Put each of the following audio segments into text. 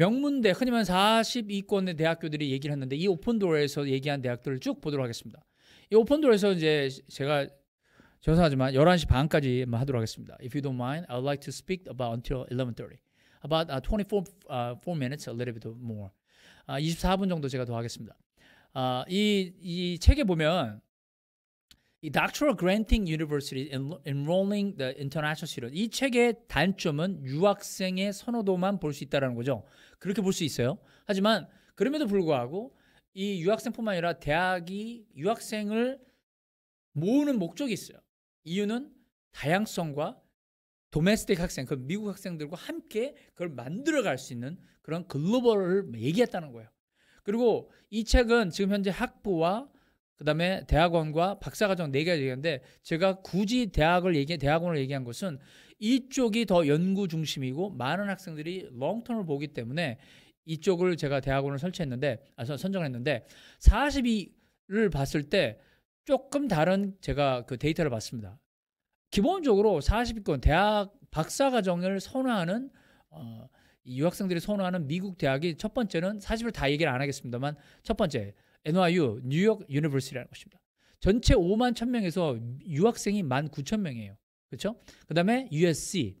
명문대 흔히 말하는 42권의 대학교들이 얘기를 했는데 이 오픈도어에서 얘기한 대학들을 쭉 보도록 하겠습니다. 이 오픈도어에서 이제 제가 죄송하지만 11시 반까지 하도록 하겠습니다. If you don't mind, I would like to speak about until 11:30. About uh, 24 uh, 4 minutes, a little bit more. Uh, 아, 24분 정도 제가 더 하겠습니다. 아, 이, 이 책에 보면 이 Doctoral Granting University Enrolling the International Student 이 책의 단점은 유학생의 선호도만 볼 수 있다는 거죠. 그렇게 볼 수 있어요. 하지만 그럼에도 불구하고 이 유학생뿐만 아니라 대학이 유학생을 모으는 목적이 있어요. 이유는 다양성과 도메스틱 학생, 그 미국 학생들과 함께 그걸 만들어갈 수 있는 그런 글로벌을 얘기했다는 거예요. 그리고 이 책은 지금 현재 학부와 그다음에 대학원과 박사과정 네 개가 얘기하는데 제가 굳이 대학을 얘기 대학원을 얘기한 것은 이쪽이 더 연구 중심이고 많은 학생들이 롱턴을 보기 때문에 이쪽을 제가 대학원을 설치했는데 아 선정했는데 42를 봤을 때 조금 다른 제가 그 데이터를 봤습니다. 기본적으로 40위권 대학 박사 과정을 선호하는 어, 유학생들이 선호하는 미국 대학이 첫 번째는 40을 다 얘기를 안 하겠습니다만 첫 번째 NYU 뉴욕 유니버시티라는 것입니다. 전체 5만 1 0명에서 유학생이 1만 9천명이에요. 그렇죠? 그다음에 USC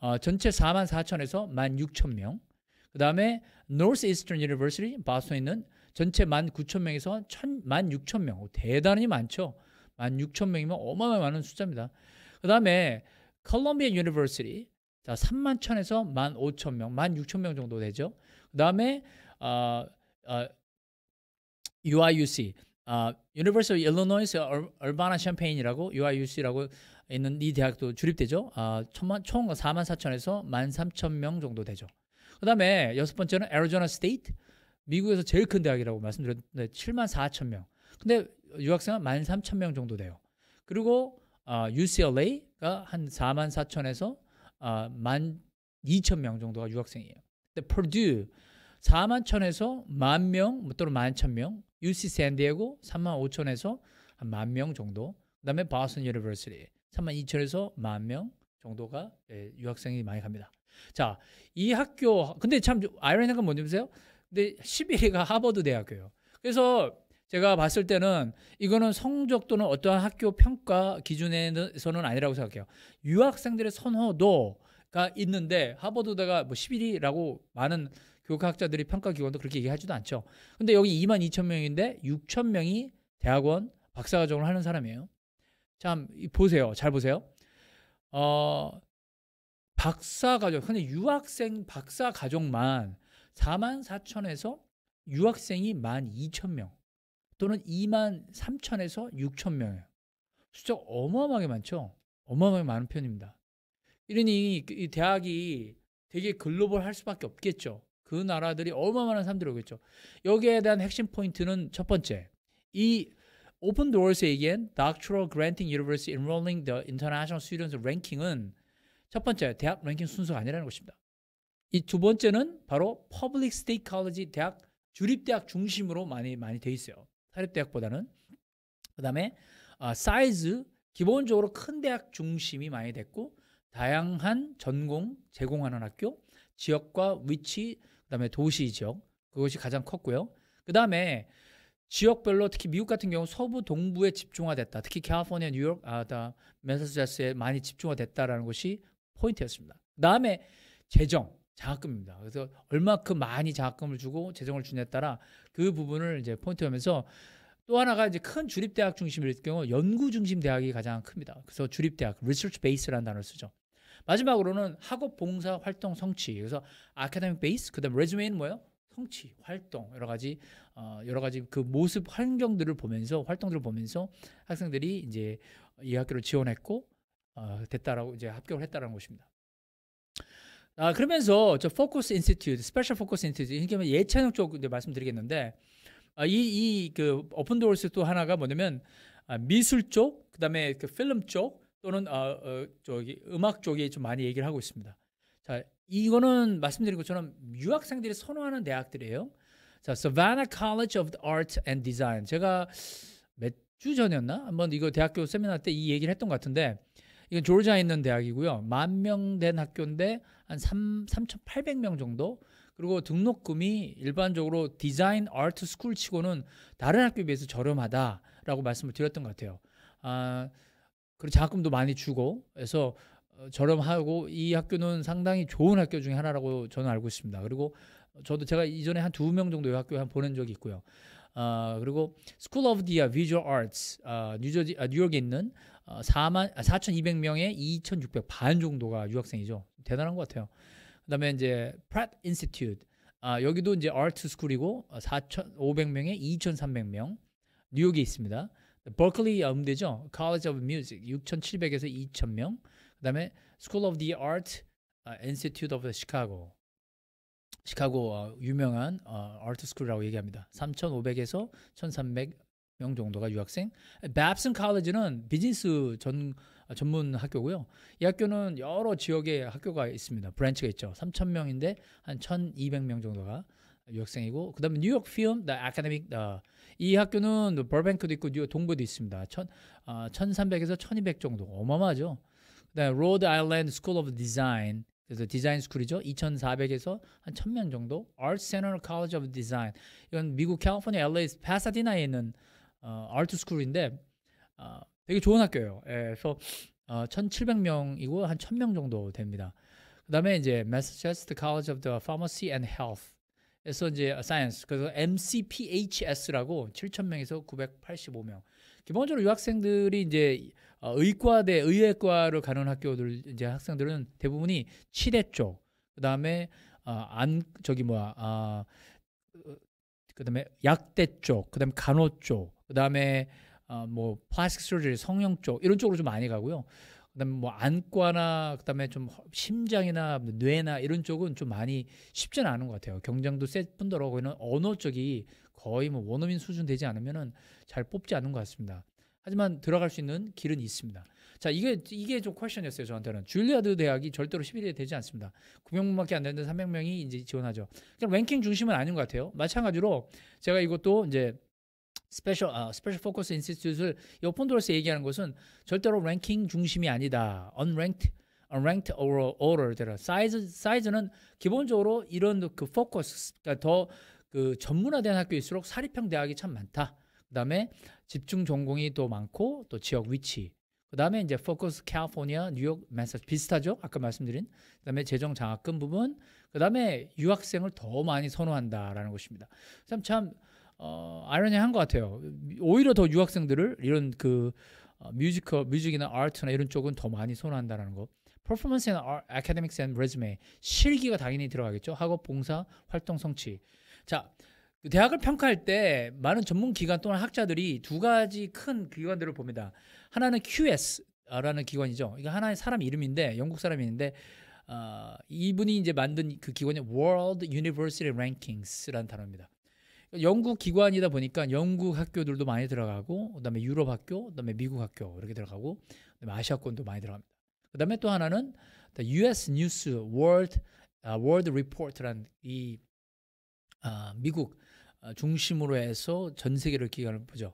어, 전체 4만 4천에서 1만 6천명. 그다음에 Northeastern University 바스톤에 있는 전체 1만 9천명에서 1만 6천명. 대단히 많죠. 1만 6천명이면 어마어마히 많은 숫자입니다. 그다음에 컬럼비아 유니버시티 자, 3만 천에서 1만 5천 명, 1만 6천 명 정도 되죠. 그 다음에 어, 어, UIUC 아, University of Illinois Urbana Champaign이라고 UIUC라고 있는 이 대학도 주립되죠. 아, 천만 총 4만 4천에서 1만 3천 명 정도 되죠. 그다음에 여섯 번째는 애리조나 스테이트 미국에서 제일 큰 대학이라고 말씀드렸는데 7만 4천 명. 근데 유학생은 1만 3천 명 정도 돼요. 그리고 아, UCLA가 한 4만 4천에서 아, 1만 2천 명 정도가 유학생이에요. 근데 Purdue 4만 천에서 1만 명 또는 뭐 1만 천 명, UC 샌디에고 3만 5천에서 한 만 명 정도. 그다음에 바스턴 유니버시티 3만 2천에서 만 명 정도가 예, 유학생이 많이 갑니다. 자, 이 학교 근데 참 아이러니한 건 뭔지 보세요. 근데 11위가 하버드 대학교예요. 그래서 제가 봤을 때는 이거는 성적 또는 어떠한 학교 평가 기준에서는 아니라고 생각해요. 유학생들의 선호도가 있는데 하버드대가 뭐 11위라고 많은 교육학자들이 평가 기관도 그렇게 얘기하지도 않죠. 근데 여기 2만 2천 명인데 6천 명이 대학원 박사과정을 하는 사람이에요. 참 보세요. 잘 보세요. 어 박사과정 근데 유학생 박사과정만 4만 4천에서 유학생이 1만 2천 명 또는 2만 3천에서 6천 명이에요. 숫자 어마어마하게 많죠. 어마어마하게 많은 편입니다. 이러니 이 대학이 되게 글로벌 할 수밖에 없겠죠. 그 나라들이 어마어마한 사람들이 오겠죠. 여기에 대한 핵심 포인트는 첫 번째. 이 오픈 도어에서 얘기한 Doctoral Granting University Enrolling the International Students Ranking은 첫 번째, 대학 랭킹 순서가 아니라는 것입니다. 이 두 번째는 바로 Public State College 대학, 주립대학 중심으로 많이, 많이 돼 있어요. 사립대학보다는. 그 다음에 사이즈, 아, 기본적으로 큰 대학 중심이 많이 됐고, 다양한 전공 제공하는 학교, 지역과 위치, 그다음에 도시 지역 그것이 가장 컸고요. 그다음에 지역별로 특히 미국 같은 경우 서부 동부에 집중화됐다. 특히 캘리포니아, 뉴욕, 아다 맨사추세츠에 많이 집중화됐다라는 것이 포인트였습니다. 그다음에 재정 장학금입니다. 그래서 얼마큼 많이 장학금을 주고 재정을 주냐에 따라 그 부분을 이제 포인트하면서 또 하나가 이제 큰 주립 대학 중심일 경우 연구 중심 대학이 가장 큽니다. 그래서 주립 대학 (research base)라는 단어를 쓰죠. 마지막으로는 학업 봉사 활동 성취. 그래서 아카데믹 베이스 그다음 레즈메인 뭐예요? 성취, 활동 여러 가지 어, 여러 가지 그 모습 환경들을 보면서 활동들을 보면서 학생들이 이제 이 학교를 지원했고 어, 됐다라고 이제 합격을 했다라는 것입니다. 아 그러면서 저 포커스 인스티튜트, 스페셜 포커스 인스티튜트 이렇게 예체능 쪽 이제 말씀드리겠는데 이이 아, 그 오픈 도어스 또 하나가 뭐냐면 아, 미술 쪽, 그다음에 그 필름 쪽 또는 어, 어, 저기 음악 쪽에 좀 많이 얘기를 하고 있습니다. 자, 이거는 말씀드린 것처럼 유학생들이 선호하는 대학들이에요. 자, Savannah College of Art and Design. 제가 몇 주 전이었나? 한번 이거 대학교 세미나 때 이 얘기를 했던 것 같은데 이건 조지아에 있는 대학이고요. 만 명 된 학교인데 한 3, 3,800명 정도. 그리고 등록금이 일반적으로 디자인 아트 스쿨 치고는 다른 학교에 비해서 저렴하다라고 말씀을 드렸던 것 같아요. 아, 그리고 장학금도 많이 주고 해서 어, 저렴하고 이 학교는 상당히 좋은 학교 중에 하나라고 저는 알고 있습니다. 그리고 저도 제가 이전에 한 두 명 정도 이 학교에 한 보낸 적이 있고요. 아, 그리고 스쿨 오브 디아 비주얼 아츠 뉴저지 아, 뉴욕에 있는 어, 4만 4,200명의 2,600 반 정도가 유학생이죠. 대단한 것 같아요. 그다음에 이제 프랫 인스티튜트 아, 여기도 이제 아트 스쿨이고 4,500명에 2,300명 뉴욕에 있습니다. 버클리 음대죠. College of Music 6,700에서 2,000명. 그다음에 School of the Art 아, Institute of Chicago. 시카고 어, 유명한 어, 아트 스쿨이라고 얘기합니다. 3,500에서 1,300명 정도가 유학생. b a b s o 는 비즈니스 전 어, 전문 학교고요. 이 학교는 여러 지역의 학교가 있습니다. 브랜치가 있죠. 3,000명인데 한 1,200명 정도가 유학생이고 그다음에 뉴욕 필름 the a c a 이 학교는 버뱅크도 뭐 있고 뉴 동부도 있습니다. 천, 어, 1300에서 1200 정도. 어마어마하죠. 그다음에 로드 아일랜드 스쿨 오브 디자인 그래서 디자인 스쿨이죠. 2,400에서 한 1,000명 정도. Art Center c o l 이건 미국 캘리포니아 LA 파사디나에 있는 어, 아트 스쿨인데 어, 되게 좋은 학교예요. 예, 그래서 어, 1,700명이고 한 1,000명 정도 됩니다. 그다음에 이제 Massachusetts c o l l 에서 이제 사이언스 그래서 MCPHS라고 7,000명에서 985명. 기본적으로 유학생들이 이제 어, 의과대 의예과를 가는 학교들 이제 학생들은 대부분이 치대 쪽 그다음에 어, 안 저기 뭐야 아 그다음에 약대 쪽 그다음에 간호 쪽 그다음에 어뭐 플라스틱 서저리 성형 쪽 이런 쪽으로 좀 많이 가고요. 그다음에 뭐 안과나 그다음에 좀 심장이나 뇌나 이런 쪽은 좀 많이 쉽지는 않은 것 같아요. 경쟁도 셀 뿐더러 거기는 언어 쪽이 거의 뭐 원어민 수준 되지 않으면은 잘 뽑지 않는 것 같습니다. 하지만 들어갈 수 있는 길은 있습니다. 자, 이게 이게 좀 퀘션이었어요, 저한테는. 줄리아드 대학이 절대로 11위에 되지 않습니다. 900명밖에 안 되는데 300명이 이제 지원하죠. 그러니까 랭킹 중심은 아닌 것 같아요. 마찬가지로 제가 이것도 이제 스페셜 아, 스페셜 포커스 인스티튜트를 이 폰드로서 얘기하는 것은 절대로 랭킹 중심이 아니다. unranked unranked o r o r d e r 사이즈 사이즈는 기본적으로 이런 그 포커스 가더그 그러니까 전문화된 학교일수록 사립형 대학이 참 많다. 그다음에 집중 전공이 더 많고 또 지역 위치 그다음에 이제 포커스 캘리포니아, 뉴욕, 맨사추 비슷하죠? 아까 말씀드린. 그다음에 재정 장학금 부분, 그다음에 유학생을 더 많이 선호한다라는 것입니다. 참참 어, 아이러니한 것 같아요. 오히려 더 유학생들을 이런 그 어, 뮤지컬, 뮤직이나 아트나 이런 쪽은 더 많이 선호한다는 라 거. 퍼포먼스 앤 아카데믹스 앤 레즈메 실기가 당연히 들어가겠죠. 학업 봉사 활동 성취. 자, 대학을 평가할 때 많은 전문 기관 또는 학자들이 두 가지 큰 기관들을 봅니다. 하나는 QS라는 기관이죠. 이게 하나의 사람 이름인데 영국 사람인데 어, 이분이 이제 만든 그 기관이 World University Rankings라는 단어입니다. 영국 기관이다 보니까 영국 학교들도 많이 들어가고 그다음에 유럽 학교, 그다음에 미국 학교 이렇게 들어가고 그다음에 아시아권도 많이 들어갑니다. 그다음에 또 하나는 US 뉴스 월드 월드 리포트란 이 아, 미국 아, 중심으로 해서 전 세계를 기관을 보죠.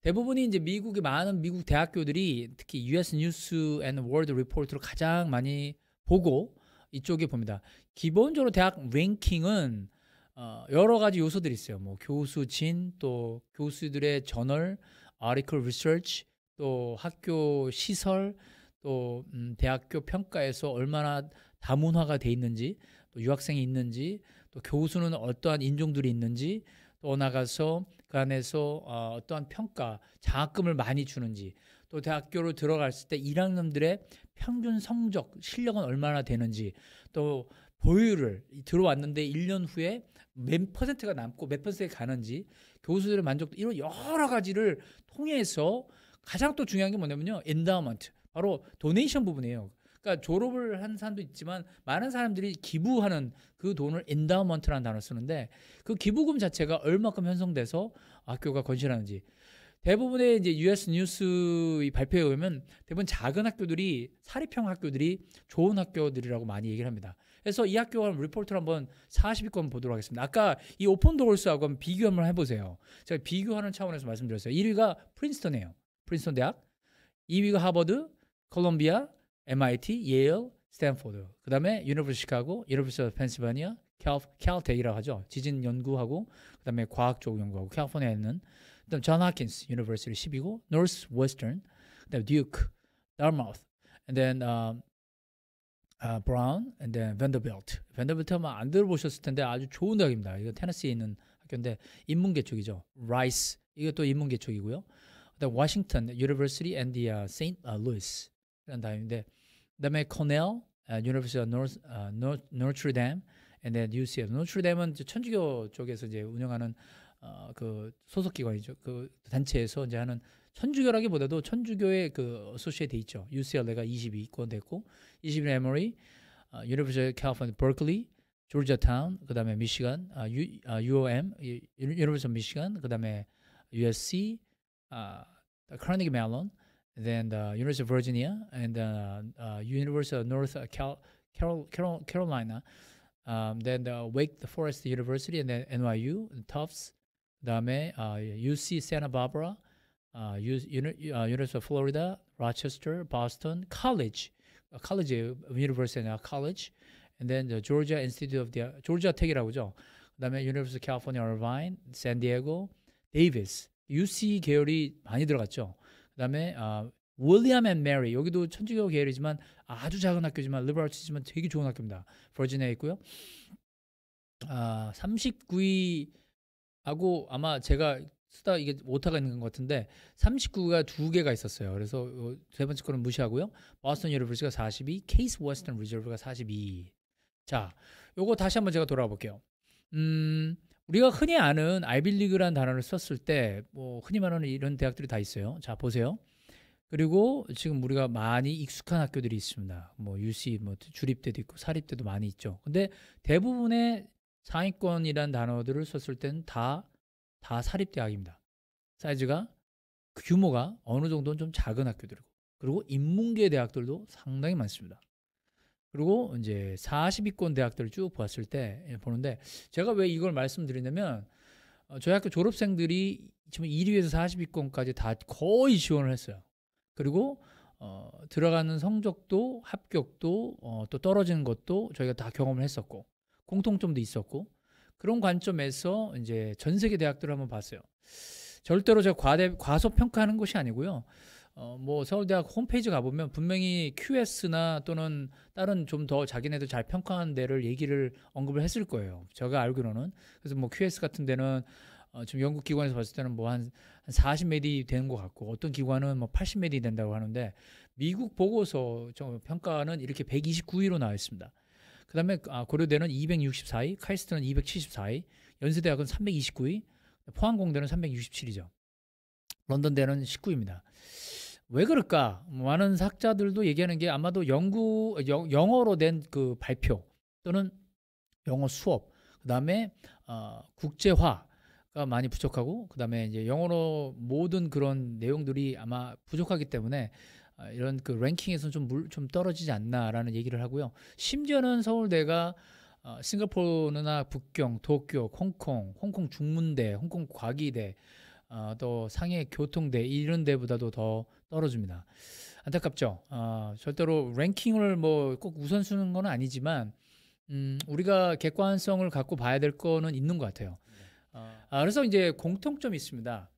대부분이 이제 미국의 많은 미국 대학교들이 특히 US 뉴스 앤 월드 리포트를 가장 많이 보고 이쪽에 봅니다. 기본적으로 대학 랭킹은 어, 여러 가지 요소들이 있어요. 뭐 교수진 또 교수들의 저널, article research, 또 학교 시설, 또 음, 대학교 평가에서 얼마나 다문화가 돼 있는지, 또 유학생이 있는지, 또 교수는 어떠한 인종들이 있는지, 또 나가서 그 안에서 어, 어떠한 평가, 장학금을 많이 주는지, 또 대학교로 들어갔을 때 1학년들의 평균 성적, 실력은 얼마나 되는지, 또 보유를 들어왔는데 1년 후에 몇 퍼센트가 남고 몇퍼센트에 가는지 교수들의 만족도 이런 여러 가지를 통해서 가장 또 중요한 게 뭐냐면요 엔다우먼트 바로 도네이션 부분이에요. 그러니까 졸업을 한 사람도 있지만 많은 사람들이 기부하는 그 돈을 엔다우먼트라는 단어를 쓰는데 그 기부금 자체가 얼마큼 형성돼서 학교가 건실하는지 대부분의 이제 US 뉴스 발표에 보면 대부분 작은 학교들이 사립형 학교들이 좋은 학교들이라고 많이 얘기를 합니다. 그래서 이 학교 한 리포트를 한번 40위권 보도록 하겠습니다. 아까 이 오픈 도골스하고 비교 한번 해보세요. 제가 비교하는 차원에서 말씀드렸어요. 1위가 프린스턴이에요. 프린스턴 대학. 2위가 하버드, 콜롬비아, MIT, 예일, 스탠포드. 그다음에 유니버시티 시카고, 유니버시티 펜실바니아 캘텍이라고 하죠. 지진 연구하고 그다음에 과학 쪽 연구하고 캘리포니아에 있는 그다음 존 하킨스 유니버시티 1 0위고 노스 웨스턴, 그다음에 듀크, 다마우스. And then um, 아, 브라운, and then Vanderbilt. Vanderbilt 하면 안 들어보셨을 텐데 아주 좋은 대학입니다. 이거 테네시에 있는 학교인데 인문계 쪽이죠. Rice 이것도 인문계 쪽이고요. 그다음 Washington University and the uh, Saint Louis 이런 다음인데 그다음에 Cornell uh, University of North, uh, North, Notre Dame and then UCF. Notre Dame은 천주교 쪽에서 이제 운영하는 어, 그 소속 기관이죠. 그 단체에서 이제 하는 천주교라기보다도 천주교의 그 소시에 돼 있죠. UCLA가 22권 됐고, 20일 에머리, 어, University of California, Berkeley, 조지아타운, 그다음에 미시간, 아, U, 아, UOM, University of Michigan, 그다음에 USC, 아, Carnegie Mellon, then the University of Virginia and uh, uh, University of North Cal, Carol, Carol, Carolina, um, then the Wake the Forest University and then NYU, and Tufts. 그다음에 UC 세나바브라, 유니버시티 플로리다, 로체스터, 보스턴, 컬리지, 컬리지 유니버시티 컬리지, and then the Georgia Institute of the Georgia Tech이라고 그죠. 그다음에 University of California Irvine, San Diego, Davis, UC 계열이 많이 들어갔죠. 그다음에 어, 윌리엄 앤 메리 여기도 천주교 계열이지만 아주 작은 학교지만 리버럴치지만 되게 좋은 학교입니다. 버지니아 있고요. 아, 39위 하고 아마 제가 쓰다 이게 오타가 있는 것 같은데 39가 두 개가 있었어요. 그래서 어, 세 번째 거는 무시하고요. 버스턴 유니버시가 42, 케이스 워스턴 리저브가 42. 자, 요거 다시 한번 제가 돌아 볼게요. 음, 우리가 흔히 아는 아이빌리그라는 단어를 썼을 때 뭐 흔히 말하는 이런 대학들이 다 있어요. 자, 보세요. 그리고 지금 우리가 많이 익숙한 학교들이 있습니다. 뭐 UC 뭐 주립대도 있고 사립대도 많이 있죠. 근데 대부분의 상위권이란 단어들을 썼을 땐다다 사립대학입니다. 사이즈가 규모가 어느 정도는 좀 작은 학교들이고 그리고 인문계 대학들도 상당히 많습니다. 그리고 이제 40위권 대학들을 쭉 보았을 때 예, 보는데 제가 왜 이걸 말씀드리냐면 어, 저희 학교 졸업생들이 지금 1위에서 40위권까지 다 거의 지원을 했어요. 그리고 어, 들어가는 성적도 합격도 어, 또 떨어지는 것도 저희가 다 경험을 했었고 공통점도 있었고 그런 관점에서 이제 전 세계 대학들을 한번 봤어요. 절대로 제가 과대 과소 평가하는 것이 아니고요. 어, 뭐 서울대학 홈페이지 가보면 분명히 QS나 또는 다른 좀 더 자기네들 잘 평가한 데를 얘기를 언급을 했을 거예요. 제가 알기로는 그래서 뭐 QS 같은 데는 어, 지금 연구 기관에서 봤을 때는 뭐한 한 40메디 되는 것 같고 어떤 기관은 뭐 80메디 된다고 하는데 미국 보고서 평가는 이렇게 129위로 나와 있습니다. 그 다음에 아, 고려대는 264위, 카이스트는 274위, 연세대학은 329위, 포항공대는 367위죠. 런던대는 19위입니다. 왜 그럴까? 많은 학자들도 얘기하는 게 아마도 연구 영, 어로 된 그 발표 또는 영어 수업 그다음에 어, 국제화가 많이 부족하고 그다음에 영어로 모든 그런 내용들이 아마 부족하기 때문에 아, 이런 그 랭킹에서는 좀, 물, 좀 떨어지지 않나라는 얘기를 하고요. 심지어는 서울대가 어, 싱가포르나 북경, 도쿄, 홍콩, 홍콩 중문대, 홍콩 과기대, 어, 또 상해 교통대 이런 데보다도 더 떨어집니다. 안타깝죠. 어, 절대로 랭킹을 뭐 꼭 우선 쓰는 건 아니지만 음, 우리가 객관성을 갖고 봐야 될 거는 있는 것 같아요. 네. 어, 아, 그래서 이제 공통점이 있습니다.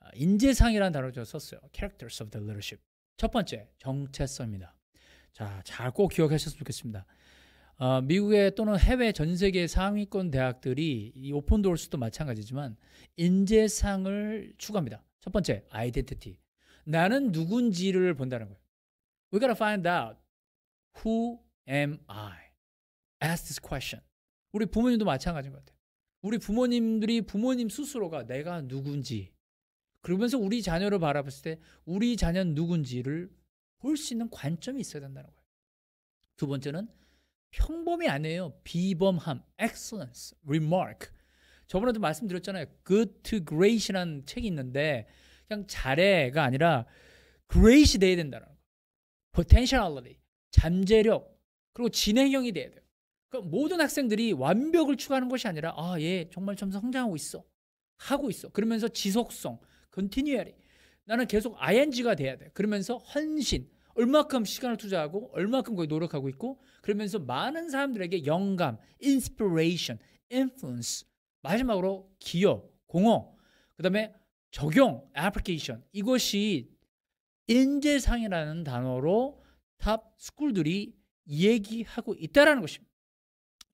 아, 인재상이라는 단어를 썼어요. Characters of the leadership. 첫 번째, 정체성입니다. 자, 잘 꼭 기억하셨으면 좋겠습니다. 어, 미국의 또는 해외 전 세계 상위권 대학들이 이 오픈 도어스도 마찬가지지만 인재상을 추구합니다. 첫 번째, 아이덴티티. 나는 누군지를 본다는 거예요. We gotta find out who am I. Ask this question. 우리 부모님도 마찬가지인 것 같아요. 우리 부모님들이 부모님 스스로가 내가 누군지 그러면서 우리 자녀를 바라봤을 때 우리 자녀는 누군지를 볼 수 있는 관점이 있어야 된다는 거예요. 두 번째는 평범이 아니에요. 비범함, excellence, remark. 저번에도 말씀드렸잖아요. good to great이라는 책이 있는데 그냥 잘해가 아니라 great이 돼야 된다는 거. potentiality, 잠재력, 그리고 진행형이 돼야 돼요. 그러니까 모든 학생들이 완벽을 추구하는 것이 아니라 아, 얘 정말 점 성장하고 있어. 하고 있어. 그러면서 지속성, continually. 나는 계속 ing가 돼야 돼. 그러면서 헌신, 얼마큼 시간을 투자하고 얼마큼 거기 노력하고 있고 그러면서 많은 사람들에게 영감, inspiration, influence, 마지막으로 기여, 공허 그다음에 적용, application. 이것이 인재상이라는 단어로 탑 스쿨들이 얘기하고 있다라는 것입니다.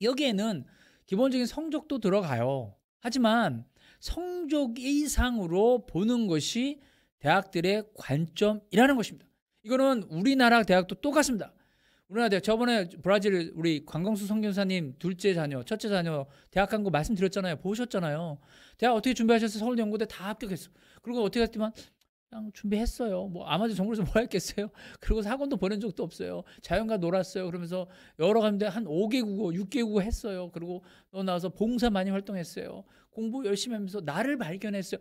여기에는 기본적인 성적도 들어가요. 하지만 성적 이상으로 보는 것이 대학들의 관점이라는 것입니다. 이거는 우리나라 대학도 똑같습니다. 우리나라 대학 저번에 브라질 우리 관광수 성교사님 둘째 자녀, 첫째 자녀 대학 간 거 말씀드렸잖아요. 보셨잖아요. 대학 어떻게 준비하셨어요? 서울 연구대 다 합격했어. 그리고 어떻게 했지만 그냥 준비했어요. 뭐 아마존 정부에서 뭐 했겠어요? 그리고 학원도 보낸 적도 없어요. 자연과 놀았어요. 그러면서 여러 가면한 5개 국어, 6개 국어 했어요. 그리고 또 나와서 봉사 많이 활동했어요. 공부 열심히 하면서 나를 발견했어요.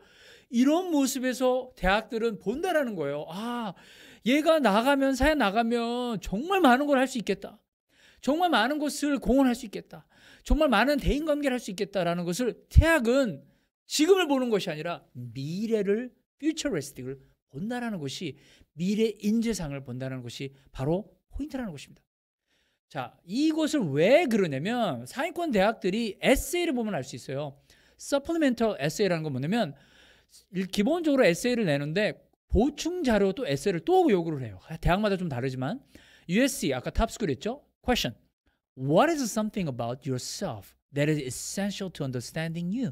이런 모습에서 대학들은 본다라는 거예요. 아, 얘가 나가면, 사회 나가면 정말 많은 걸 할 수 있겠다. 정말 많은 것을 공헌할 수 있겠다. 정말 많은 대인관계를 할 수 있겠다라는 것을 대학은 지금을 보는 것이 아니라 미래를, 퓨처리스틱을 본다라는 것이 미래 인재상을 본다는 것이 바로 포인트라는 것입니다. 자, 이것을 왜 그러냐면 상위권 대학들이 에세이를 보면 알 수 있어요. 서플리멘터 에세이라는 건 뭐냐면 기본적으로 에세이를 내는데 보충 자료 도 에세이를 또 요구를 해요. 대학마다 좀 다르지만 USC 아까 탑스쿨 했죠? Question. What is something about yourself that is essential to understanding you?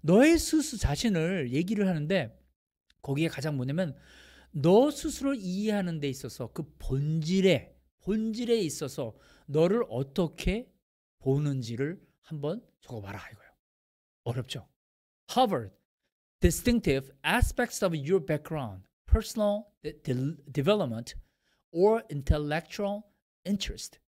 너의 스스 자신을 얘기를 하는데 거기에 가장 뭐냐면 너 스스로를 이해하는 데 있어서 그 본질에 본질에 있어서 너를 어떻게 보는지를 한번 적어봐라 이거야. 어렵죠. Harvard, distinctive aspects of your background, personal de de development, or intellectual interest.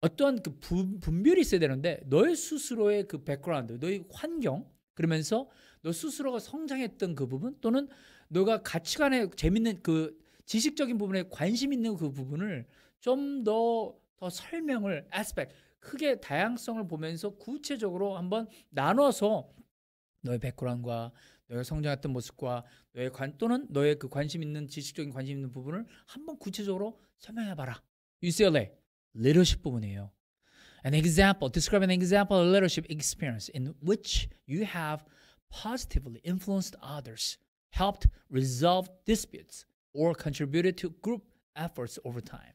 어떤 그 분, 분별이 있어야 되는데 너의 스스로의 그 백그라운드, 너의 환경 그러면서 너 스스로가 성장했던 그 부분 또는 너가 가치관에 재밌는 그 지식적인 부분에 관심 있는 그 부분을 좀 더 더 설명을 aspect 크게 다양성을 보면서 구체적으로 한번 나눠서 너의 백그라운과 너의 성장했던 모습과 너의 관 또는 너의 그 관심 있는 지식적인 관심 있는 부분을 한번 구체적으로 설명해 봐라. UCLA leadership 부분이에요. An example, describe an example of leadership experience in which you have positively influenced others, helped resolve disputes, or contributed to group efforts over time.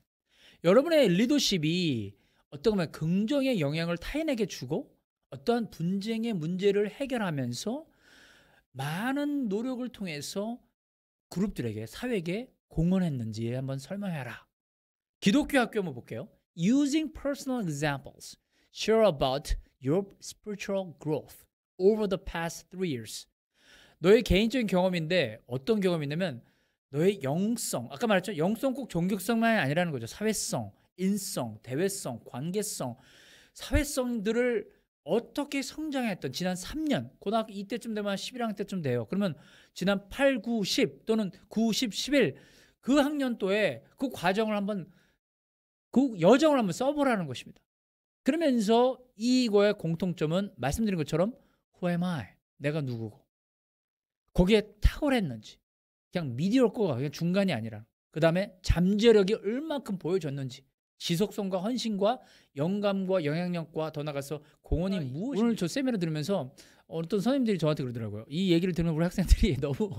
여러분의 리더십이 어떻게 보면 긍정의 영향을 타인에게 주고 어떠한 분쟁의 문제를 해결하면서 많은 노력을 통해서 그룹들에게 사회에게 공헌했는지 한번 설명해라. 기독교 학교 한번 볼게요. Using personal examples, share about your spiritual growth over the past three years. 너의 개인적인 경험인데 어떤 경험이냐면 너의 영성, 아까 말했죠? 영성 꼭 종교성만이 아니라는 거죠. 사회성, 인성, 대외성, 관계성, 사회성들을 어떻게 성장했던 지난 3년 고등학교 이때쯤 되면 11학년 때쯤 돼요. 그러면 지난 8, 9, 10 또는 9, 10, 11 그 학년도에 그 과정을 한번 그 여정을 한번 써보라는 것입니다. 그러면서 이거의 공통점은 말씀드린 것처럼 Who am I? 내가 누구고 거기에 탁월했는지 그냥 미디어일 거가 그냥 중간이 아니라 그 다음에 잠재력이 얼만큼 보여졌는지 지속성과 헌신과 영감과 영향력과 더 나가서 공헌이 무엇이 오늘 저 세미나 들으면서 어떤 선생님들이 저한테 그러더라고요. 이 얘기를 들으면 우리 학생들이 너무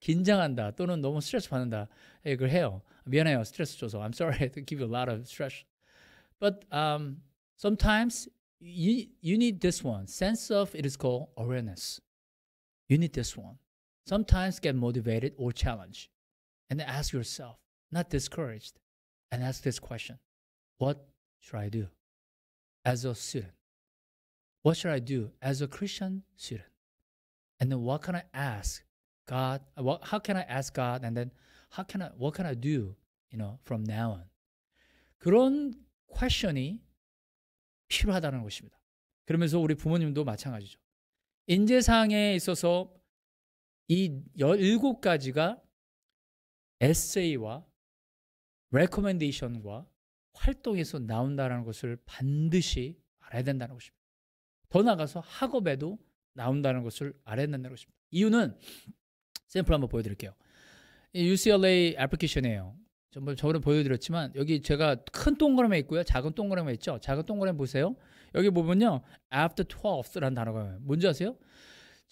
긴장한다 또는 너무 스트레스 받는다 얘기를 해요. 미안해요 스트레스 줘서 I'm sorry to give you a lot of stress. But um, sometimes you, you need this one. Sense of it is called awareness. You need this one. Sometimes get motivated or challenged and ask yourself, not discouraged. and ask this question What should I do as a student? What should I do as a Christian student? And then what can I ask God? What, how can I ask God? And then how can I, what can I do, you know, from now on? 그런 퀘션이 필요하다는 것입니다. 그러면서 우리 부모님도 마찬가지죠. 인재상에 있어서 이 17가지가 에세이와 레코멘데이션과 활동에서 나온다는 라 것을 반드시 알아야 된다는 것입니다. 더 나아가서 학업에도 나온다는 것을 알아야 된다는 것입니다. 이유는 샘플 한번 보여드릴게요. UCLA 애플리케이션이에요. 전번 저번에 보여드렸지만 여기 제가 큰 동그라미 있고요. 작은 동그라미 있죠. 작은 동그라미 보세요. 여기 보면요. after 12라는 단어가 뭔지 아세요?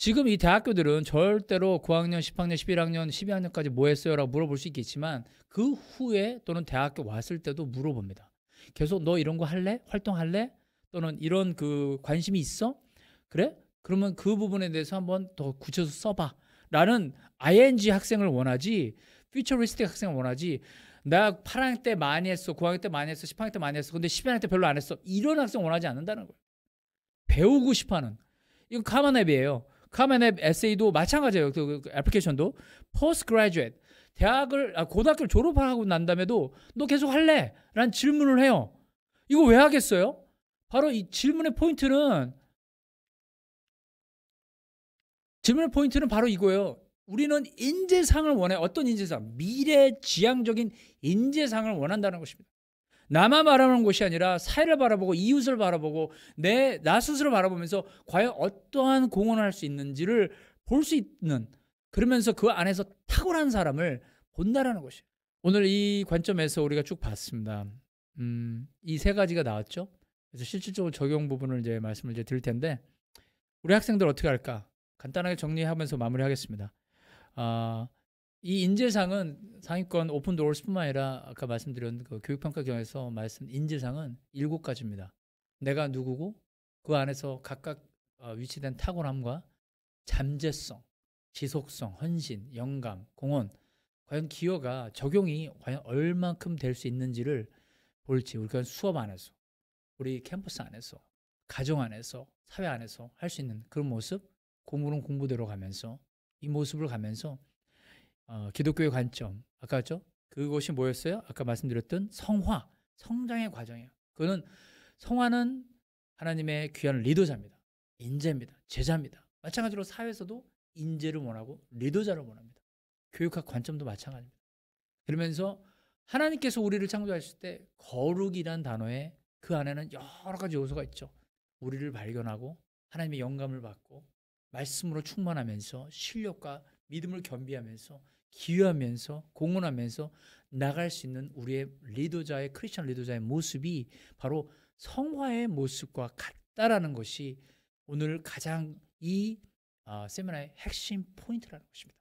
지금 이 대학교들은 절대로 9학년, 10학년, 11학년, 12학년까지 뭐 했어요? 라고 물어볼 수 있겠지만 그 후에 또는 대학교 왔을 때도 물어봅니다. 계속 너 이런 거 할래? 활동할래? 또는 이런 그 관심이 있어? 그래? 그러면 그 부분에 대해서 한 번 더 굳혀서 써봐. 라는 ING 학생을 원하지, f u u t r 퓨처리스틱 학생을 원하지, 나 8학년 때 많이 했어, 9학년 때 많이 했어, 10학년 때 많이 했어, 근데 12학년 때 별로 안 했어. 이런 학생 원하지 않는다는 거예요. 배우고 싶어 하는. 이건 카만 앱이에요. 카 o m m 에세이도 마찬가지예요. 그 애플리케이션도 포스 s t g r a d u 대학을 아, 고등학교를 졸업하고 난 다음에도 너 계속 할래? 라는 질문을 해요. 이거 왜 하겠어요? 바로 이 질문의 포인트는 질문의 포인트는 바로 이거예요. 우리는 인재상을 원해. 어떤 인재상? 미래 지향적인 인재상을 원한다는 것입니다. 나만 바라보는 것이 아니라 사회를 바라보고 이웃을 바라보고 내 나 스스로 바라보면서 과연 어떠한 공헌을 할 수 있는지를 볼 수 있는 그러면서 그 안에서 탁월한 사람을 본다라는 것이 오늘 이 관점에서 우리가 쭉 봤습니다. 음, 이 세 가지가 나왔죠. 그래서 실질적으로 적용 부분을 이제 말씀을 이제 드릴 텐데 우리 학생들 어떻게 할까? 간단하게 정리하면서 마무리하겠습니다. 아, 어, 이 인재상은 상위권 오픈 도어스뿐만 아니라 아까 말씀드린 그 교육평가 경에서 말씀 인재상은 일곱 가지입니다. 내가 누구고 그 안에서 각각 어, 위치된 탁월함과 잠재성, 지속성, 헌신, 영감, 공헌 과연 기여가 적용이 과연 얼만큼 될 수 있는지를 볼지 우리가 수업 안에서 우리 캠퍼스 안에서 가정 안에서 사회 안에서 할 수 있는 그런 모습 공부는 공부대로 가면서 이 모습을 가면서 어, 기독교의 관점 아까죠 그곳이 뭐였어요? 아까 말씀드렸던 성화 성장의 과정이에요. 그는 성화는 하나님의 귀한 리더자입니다. 인재입니다. 제자입니다. 마찬가지로 사회에서도 인재를 원하고 리더자를 원합니다. 교육학 관점도 마찬가지입니다. 그러면서 하나님께서 우리를 창조하실 때 거룩이란 단어에 그 안에는 여러 가지 요소가 있죠. 우리를 발견하고 하나님의 영감을 받고 말씀으로 충만하면서 실력과 믿음을 겸비하면서 기여하면서 공헌하면서 나갈 수 있는 우리의 리더자의 크리스천 리더자의 모습이 바로 성화의 모습과 같다라는 것이 오늘 가장 이 아, 세미나의 핵심 포인트라는 것입니다.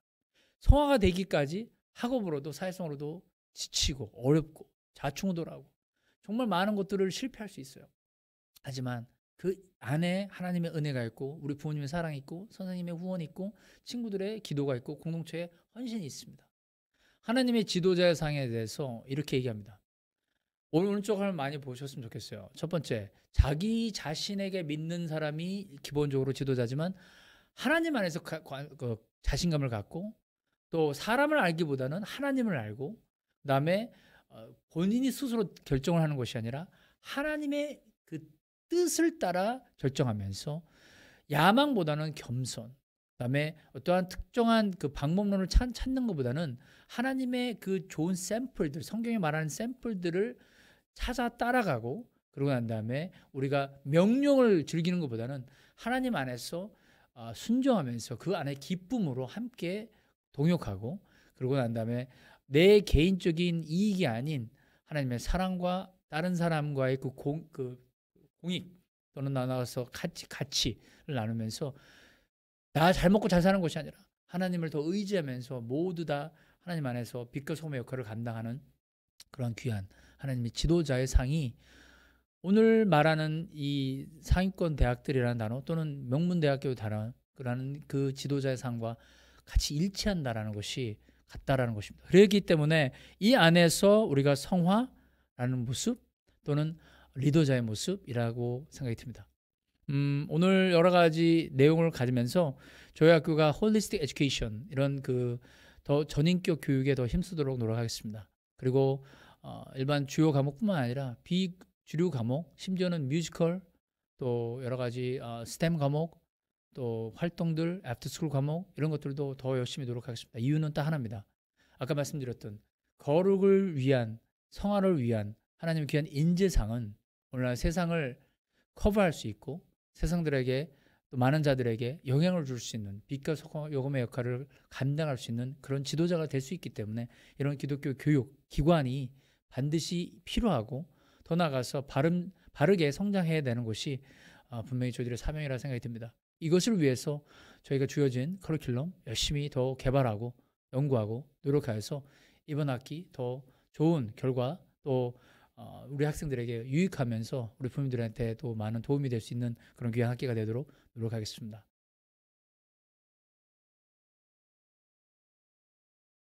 성화가 되기까지 학업으로도 사회성으로도 지치고 어렵고 자충우돌하고 정말 많은 것들을 실패할 수 있어요. 하지만 그 안에 하나님의 은혜가 있고 우리 부모님의 사랑이 있고 선생님의 후원이 있고 친구들의 기도가 있고 공동체의 헌신이 있습니다. 하나님의 지도자의 상에 대해서 이렇게 얘기합니다. 오른쪽 을 많이 보셨으면 좋겠어요. 첫 번째, 자기 자신에게 믿는 사람이 기본적으로 지도자지만 하나님 안에서 가, 그 자신감을 갖고 또 사람을 알기보다는 하나님을 알고 그다음에 어, 본인이 스스로 결정을 하는 것이 아니라 하나님의 뜻을 따라 결정하면서 야망보다는 겸손, 그다음에 어떠한 특정한 그 방법론을 찾, 찾는 것보다는 하나님의 그 좋은 샘플들, 성경에 말하는 샘플들을 찾아 따라가고 그러고 난 다음에 우리가 명령을 즐기는 것보다는 하나님 안에서 아, 순종하면서 그 안에 기쁨으로 함께 동역하고 그러고 난 다음에 내 개인적인 이익이 아닌 하나님의 사랑과 다른 사람과의 그, 공, 그 공익 또는 나눠서 같이 가치를 나누면서 나 잘 먹고 잘 사는 것이 아니라 하나님을 더 의지하면서 모두 다 하나님 안에서 빛과 소금의 역할을 감당하는 그런 귀한 하나님의 지도자의 상이 오늘 말하는 이 상위권 대학들이라는 단어 또는 명문 대학교 단어라는 그 지도자의 상과 같이 일치한다라는 것이 같다라는 것입니다. 그렇기 때문에 이 안에서 우리가 성화라는 모습 또는 리더자의 모습이라고 생각이 듭니다. 음, 오늘 여러 가지 내용을 가지면서 저희 학교가 홀리스틱 에듀케이션 이런 그 더 전인격 교육에 더 힘쓰도록 노력하겠습니다. 그리고 어, 일반 주요 과목뿐만 아니라 비주류 과목, 심지어는 뮤지컬, 또 여러 가지 어, 스템 과목, 또 활동들, 애프터스쿨 과목 이런 것들도 더 열심히 노력하겠습니다. 이유는 딱 하나입니다. 아까 말씀드렸던 거룩을 위한 성화를 위한 하나님 귀한 인재상은 오늘날 세상을 커버할 수 있고 세상들에게 또 많은 자들에게 영향을 줄 수 있는 빛과 소금의 역할을 감당할 수 있는 그런 지도자가 될 수 있기 때문에 이런 기독교 교육 기관이 반드시 필요하고 더 나아가서 바른, 바르게 성장해야 되는 것이 어, 분명히 저희들의 사명이라 생각이 듭니다. 이것을 위해서 저희가 주어진 커리큘럼 열심히 더 개발하고 연구하고 노력하여서 이번 학기 더 좋은 결과 또 어, 우리 학생들에게 유익하면서 우리 부모님들한테도 많은 도움이 될 수 있는 그런 귀한 학기가 되도록 노력하겠습니다.